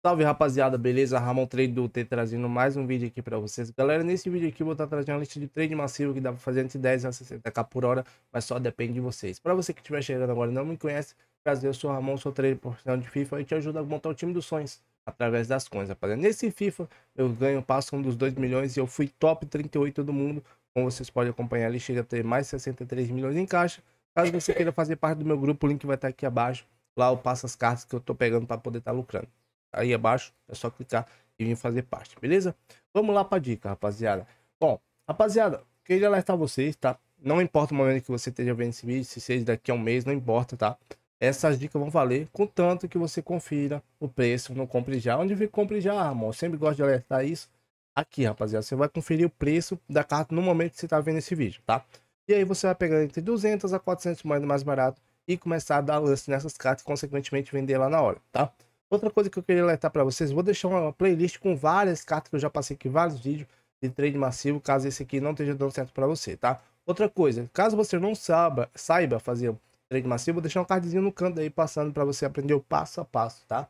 Salve rapaziada, beleza? Ramon Trade do UT trazendo mais um vídeo aqui para vocês. Galera, nesse vídeo aqui eu vou estar tá trazendo uma lista de trade massivo que dá para fazer entre 10 a 60k por hora, mas só depende de vocês. Para você que estiver chegando agora e não me conhece, prazer, eu sou o Ramon, sou trader profissional de FIFA e te ajudo a montar o time dos sonhos através das coins, rapaziada. Nesse FIFA eu ganho, passo um dos 2 milhões e eu fui top 38 do mundo. Como vocês podem acompanhar, ali chega a ter mais 63 milhões em caixa. Caso você queira fazer parte do meu grupo, o link vai estar tá aqui abaixo. Lá eu passo as cartas que eu tô pegando para poder estar tá lucrando aí abaixo. É só clicar e vir fazer parte, beleza? Vamos lá para dica, rapaziada. Bom, rapaziada, queria alertar vocês, tá? Não importa o momento que você esteja vendo esse vídeo, se seja daqui a um mês, não importa, tá? Essas dicas vão valer, contanto que você confira o preço não Compre Já. Onde vem Compre Já, amor? Eu sempre gosto de alertar isso. Aqui, rapaziada, você vai conferir o preço da carta no momento que você está vendo esse vídeo, tá? E aí você vai pegar entre 200 a 400 moedas mais barato e começar a dar lance nessas cartas e, consequentemente, vender lá na hora, tá? Outra coisa que eu queria alertar para vocês, vou deixar uma playlist com várias cartas que eu já passei aqui, vários vídeos de trade massivo, caso esse aqui não esteja dando certo para você, tá? Outra coisa, caso você não saiba, saiba fazer trade massivo, vou deixar um cardzinho no canto aí passando para você aprender o passo a passo, tá?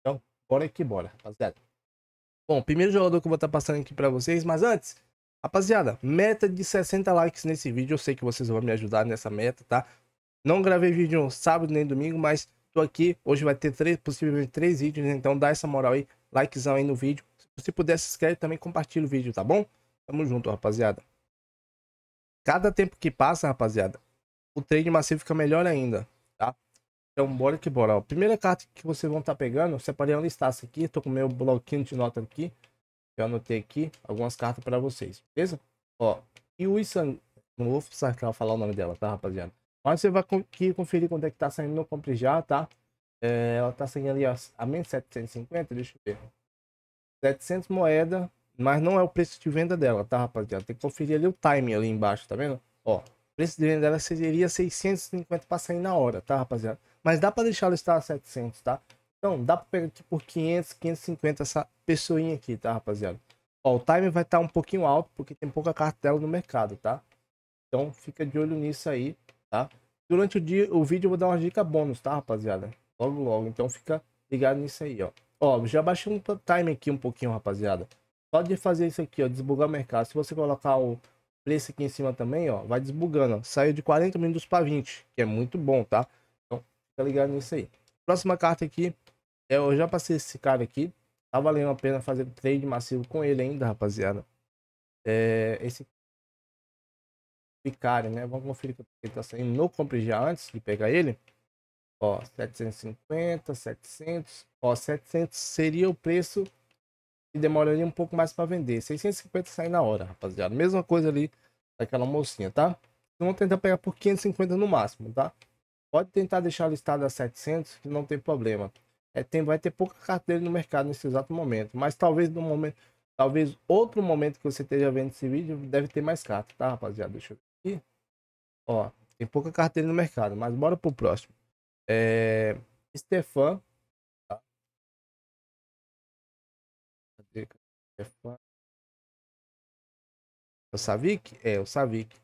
Então, bora que bora, rapaziada. Bom, primeiro jogador que eu vou estar tá passando aqui para vocês, mas antes, rapaziada, meta de 60 likes nesse vídeo, eu sei que vocês vão me ajudar nessa meta, tá? Não gravei vídeo sábado nem domingo, mas Tô aqui, hoje vai ter três, possivelmente três vídeos, né? então dá essa moral aí, likezão aí no vídeo. Se puder, se inscreve também, compartilha o vídeo, tá bom? Tamo junto, rapaziada. Cada tempo que passa, rapaziada, o trade macio fica melhor ainda, tá? Então, bora que bora. Ó, primeira carta que vocês vão estar tá pegando, separei um listaço aqui, tô com meu bloquinho de nota aqui. Eu anotei aqui algumas cartas para vocês, beleza? Ó, e o Isan, não vou sacar falar o nome dela, tá, rapaziada? Mas você vai aqui conferir quando é que tá saindo. no compre já, tá? É, ela tá saindo ali, ó, a menos 750, deixa eu ver. 700 moeda, mas não é o preço de venda dela, tá, rapaziada? Tem que conferir ali o time ali embaixo, tá vendo? Ó, preço de venda dela seria 650 para sair na hora, tá, rapaziada? Mas dá para deixar ela estar a 700, tá? Então, dá para pegar aqui por 500, 550 essa pessoinha aqui, tá, rapaziada? Ó, o time vai estar tá um pouquinho alto porque tem pouca cartela no mercado, tá? Então, fica de olho nisso aí tá? Durante o dia, o vídeo eu vou dar uma dica bônus, tá, rapaziada? Logo, logo. Então fica ligado nisso aí, ó. Ó, já baixei um time aqui um pouquinho, rapaziada. Pode fazer isso aqui, ó, desbugar o mercado. Se você colocar o preço aqui em cima também, ó, vai desbugando. Ó. Saiu de 40 minutos para 20, que é muito bom, tá? Então fica ligado nisso aí. Próxima carta aqui, é, eu já passei esse cara aqui. Tá valendo a pena fazer trade massivo com ele ainda, rapaziada. É, esse Picari, né? Vamos conferir que ele tá saindo no compre já antes de pegar ele. Ó, 750, 700. Ó, 700 seria o preço e demoraria um pouco mais para vender. 650 sai na hora, rapaziada. Mesma coisa ali daquela mocinha, tá? Então, vamos tentar pegar por 550 no máximo, tá? Pode tentar deixar listado a 700, que não tem problema. É, tem, vai ter pouca carteira no mercado nesse exato momento, mas talvez no momento, talvez outro momento que você esteja vendo esse vídeo, deve ter mais carta, tá, rapaziada? Deixa eu Ó, tem pouca carteira no mercado, mas bora pro próximo. É... Stefan. Tá? O Savik? É, o Savik.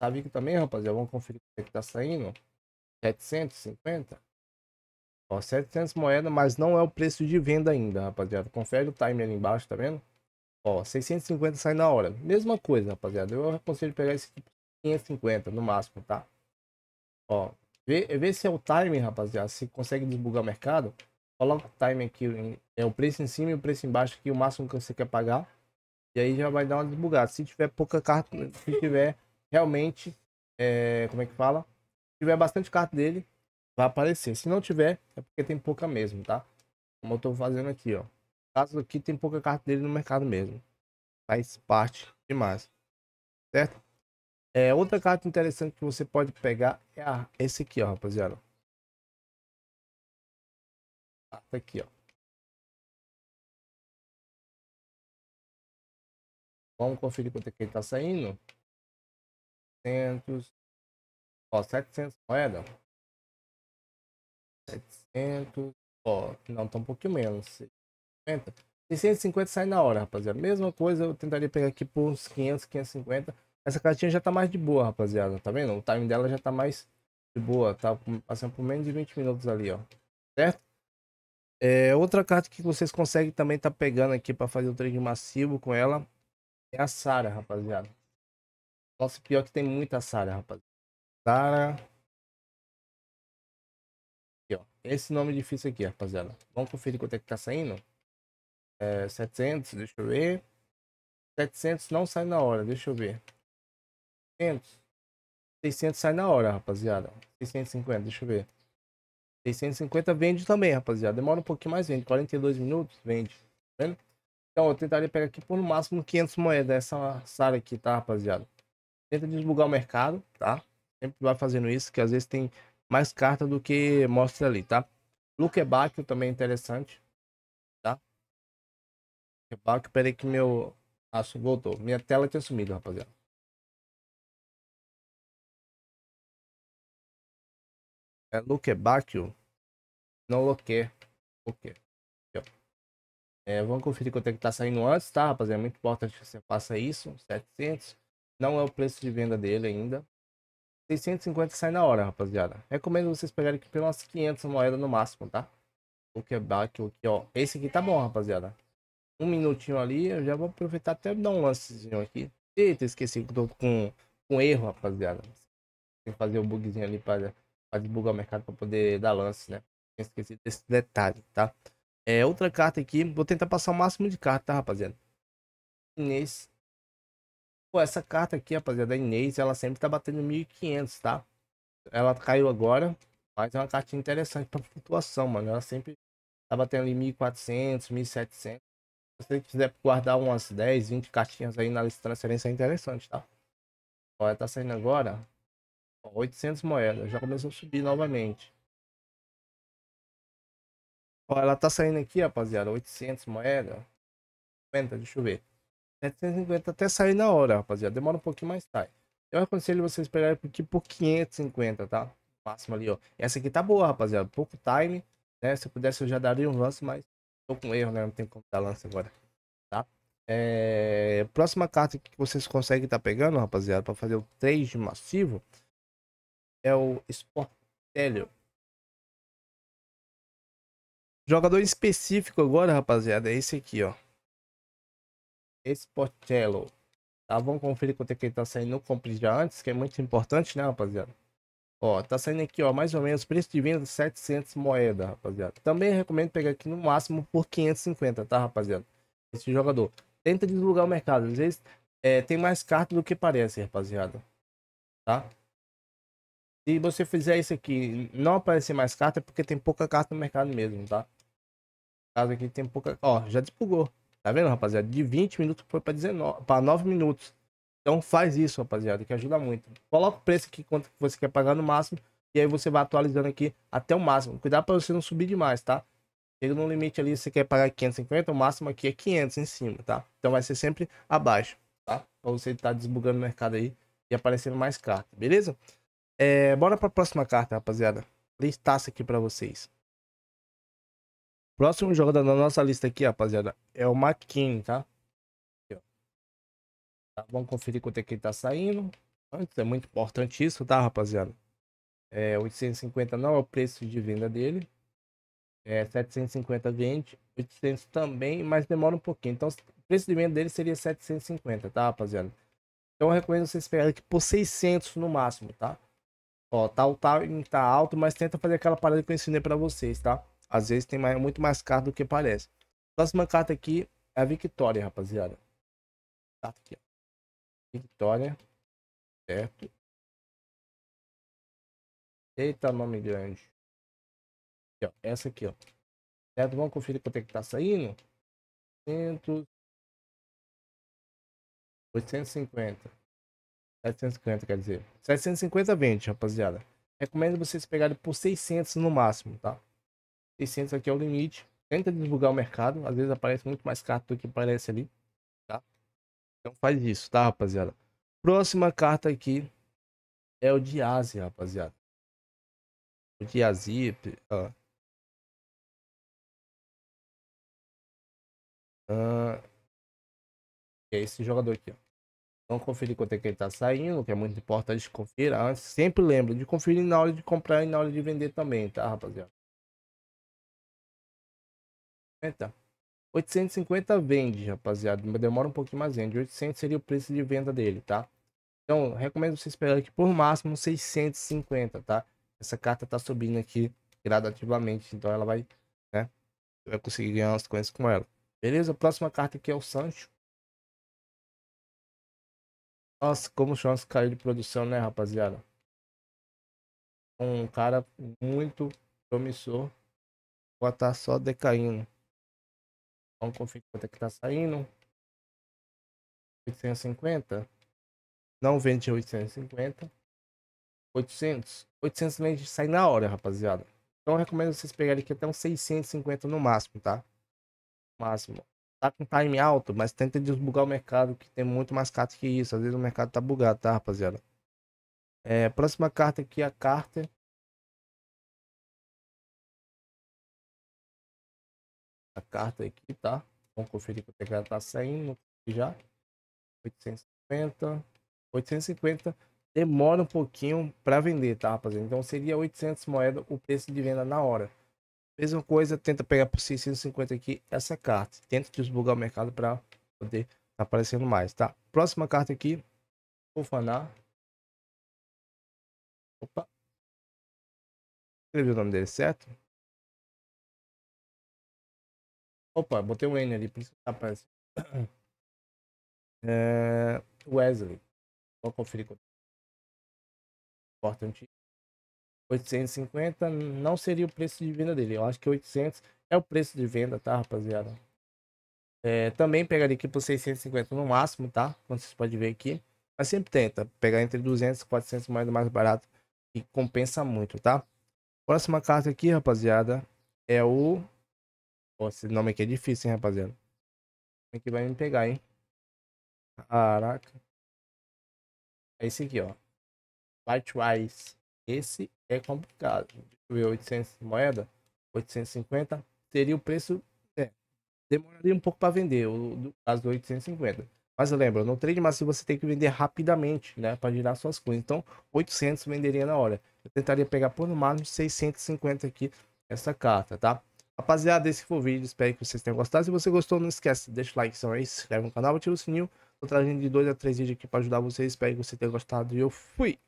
Savik também, rapaziada. Vamos conferir o é que tá saindo. 750. Ó, 700 moedas, mas não é o preço de venda ainda, rapaziada. Confere o time ali embaixo, tá vendo? Ó, 650 sai na hora. Mesma coisa, rapaziada. Eu aconselho pegar esse aqui tipo 550 no máximo, tá? Ó, vê, vê se é o time, rapaziada, se consegue desbugar o mercado. Coloca o time aqui, é o preço em cima e o preço embaixo aqui, o máximo que você quer pagar. E aí já vai dar uma desbugada. Se tiver pouca carta, se tiver realmente, é, como é que fala? Se tiver bastante carta dele, vai aparecer. Se não tiver, é porque tem pouca mesmo, tá? Como eu tô fazendo aqui, ó. Caso aqui tem pouca carta dele no mercado mesmo. Faz parte demais. Certo? É, outra carta interessante que você pode pegar é a, esse aqui, ó, rapaziada. Ah, tá aqui, ó. Vamos conferir quanto é que ele tá saindo. 700. Ó, 700 moeda. 700. Ó, não, tá um pouquinho menos. e 650 sai na hora, rapaziada. Mesma coisa, eu tentaria pegar aqui por uns 500, 550 essa cartinha já tá mais de boa, rapaziada. Tá vendo? O time dela já tá mais de boa. Tá passando por menos de 20 minutos ali, ó. Certo? É, outra carta que vocês conseguem também tá pegando aqui para fazer o trade massivo com ela é a Sara, rapaziada. Nossa, pior que tem muita Sara, rapaziada. Sara. Aqui, ó. Esse nome difícil aqui, rapaziada. Vamos conferir quanto é que tá saindo. É, 700, deixa eu ver. 700 não sai na hora, deixa eu ver. 600. 600 sai na hora, rapaziada. 650, deixa eu ver. 650 vende também, rapaziada. Demora um pouquinho mais, vende. 42 minutos, vende. Tá vendo? Então, eu tentaria pegar aqui por no máximo 500 moedas essa sala aqui, tá, rapaziada? Tenta desbugar o mercado, tá? Sempre vai fazendo isso, que às vezes tem mais carta do que mostra ali, tá? Lukeback também é interessante, tá? Lukeback, peraí que meu... aço voltou. Minha tela tinha sumido, rapaziada. É Luquebacchio? Não, Loque. Loque. É, vamos conferir quanto é que tá saindo antes, tá, rapaziada? É muito importante que você faça isso. 700. Não é o preço de venda dele ainda. 650 sai na hora, rapaziada. Recomendo vocês pegarem aqui pelas 500 moedas no máximo, tá? O que é back, o que ó. Esse aqui tá bom, rapaziada. Um minutinho ali, eu já vou aproveitar até dar um lancezinho aqui. Eita, esqueci que tô com, com erro, rapaziada. Tem que fazer o um bugzinho ali para para divulgar o mercado para poder dar lance, né? Esqueci desse detalhe, tá? É, outra carta aqui, vou tentar passar o máximo de carta, tá, rapaziada? Inês. Pô, essa carta aqui, rapaziada, da Inês, ela sempre tá batendo 1500, tá? Ela caiu agora, mas é uma carta interessante para flutuação, mano. Ela sempre tá batendo ali 1400, 1700. Se você quiser guardar umas 10, 20 cartinhas aí na lista de transferência, é interessante, tá? Olha, tá saindo agora. 800 moedas, já começou a subir novamente. Ó, ela tá saindo aqui, rapaziada, 800 moedas. 50, deixa eu ver. 750 até sair na hora, rapaziada. Demora um pouquinho mais, sai. Eu aconselho vocês pegarem aqui por 550, tá? Máximo ali, ó. Essa aqui tá boa, rapaziada. Pouco time, né? Se eu pudesse eu já daria um lance, mas tô com erro, né? Não tem como dar lance agora, tá? É... Próxima carta que vocês conseguem tá pegando, rapaziada, para fazer o 3 de massivo é o Sportelio. Jogador específico agora, rapaziada, é esse aqui, ó. Sportello. Tá, vamos conferir quanto é que ele tá saindo no compre já antes, que é muito importante, né, rapaziada? Ó, tá saindo aqui, ó, mais ou menos preço de venda 700 moeda, rapaziada. Também recomendo pegar aqui no máximo por 550, tá, rapaziada? Esse jogador. Tenta deslugar o mercado, às vezes é, tem mais carta do que parece, rapaziada. Tá? Se você fizer isso aqui, não aparecer mais carta, é porque tem pouca carta no mercado mesmo, tá? Caso aqui tem pouca, ó, já despugou. Tá vendo, rapaziada? De 20 minutos foi para 19, para 9 minutos. Então faz isso, rapaziada, que ajuda muito. Coloca o preço aqui quanto você quer pagar no máximo e aí você vai atualizando aqui até o máximo. Cuidado para você não subir demais, tá? Chega no limite ali, você quer pagar 550, o máximo aqui é 500 em cima, tá? Então vai ser sempre abaixo, tá? Para você estar tá desbugando o mercado aí e aparecendo mais carta beleza? É, bora pra próxima carta, rapaziada. Listaça aqui pra vocês. Próximo jogador da nossa lista aqui, rapaziada, é o Maquin, tá? tá? Vamos conferir quanto é que ele tá saindo. Antes é muito importante isso, tá, rapaziada? É, 850 não é o preço de venda dele. É, 750 vende, 800 também, mas demora um pouquinho. Então, o preço de venda dele seria 750, tá, rapaziada? Então, eu recomendo vocês pegarem aqui por 600 no máximo, tá? Ó, tá o timing tá alto, mas tenta fazer aquela parada que eu ensinei pra vocês, tá? Às vezes tem mais, muito mais caro do que parece. Próxima carta aqui é a Victória, rapaziada. tá aqui, ó. Certo. Eita, nome grande. Aqui, ó. Essa aqui, ó. Certo? Vamos conferir quanto é que tá saindo. 800... 850. 750, quer dizer. 750 vende, rapaziada. Recomendo vocês pegarem por 600 no máximo, tá? 600 aqui é o limite. Tenta divulgar o mercado. Às vezes aparece muito mais carta do que aparece ali, tá? Então faz isso, tá, rapaziada? Próxima carta aqui é o de Ásia, rapaziada. O de Ásia... Ah, é esse jogador aqui, ó. Então conferir quanto é que ele está saindo, que é muito importante conferir. Ah, sempre lembra de conferir na hora de comprar e na hora de vender também, tá, rapaziada? Então, 850 vende, rapaziada. Demora um pouquinho mais vende. 800 seria o preço de venda dele, tá? Então, recomendo você esperar aqui por máximo 650, tá? Essa carta tá subindo aqui gradativamente, então ela vai, né? Vai conseguir ganhar umas coisas com ela. Beleza? Próxima carta aqui é o Sancho. Nossa, como o Chance caiu de produção, né, rapaziada? Um cara muito promissor. Agora tá só decaindo. Vamos conferir quanto é que tá saindo. 850. Não vende 850. 800. 800 vende sai na hora, rapaziada. Então eu recomendo vocês pegarem aqui até uns 650 no máximo, tá? Máximo tá com time alto, mas tenta desbugar o mercado, que tem muito mais cartas que isso. Às vezes o mercado tá bugado, tá, rapaziada? É, próxima carta aqui, é a carta. A carta aqui, tá? Vamos conferir é que ela tá saindo já. 850. 850 demora um pouquinho para vender, tá, rapaziada? Então seria 800 moedas o preço de venda na hora. Mesma coisa, tenta pegar por 650 aqui essa carta. Tenta desbugar o mercado para poder tá aparecendo mais, tá? Próxima carta aqui, Ofanar. Opa. Escrevi o nome dele certo? Opa, botei um N ali, por isso que tá aparecendo. É... Wesley. Vou conferir. Importante. 850 não seria o preço de venda dele. Eu acho que 800 é o preço de venda, tá, rapaziada? É, também pegaria aqui por 650 no máximo, tá? Como vocês podem ver aqui. Mas sempre tenta pegar entre 200 e 400 mais, mais barato. E compensa muito, tá? Próxima carta aqui, rapaziada, é o... Pô, esse nome aqui é difícil, hein, rapaziada? Como que vai me pegar, hein? Caraca. É esse aqui, ó. White wise esse é complicado. Deixa 800 moeda, 850 seria o preço. É, demoraria um pouco para vender, o do caso do 850. Mas lembra, no trade massivo você tem que vender rapidamente, né, para girar suas coisas. Então, 800 venderia na hora. Eu tentaria pegar por no máximo 650 aqui essa carta, tá? Rapaziada, esse foi o vídeo, espero que vocês tenham gostado. Se você gostou, não esquece, deixa o like, se inscreve no canal, ativa o sininho. Tô trazendo de dois a três vídeos aqui para ajudar vocês, espero que você tenha gostado e eu fui!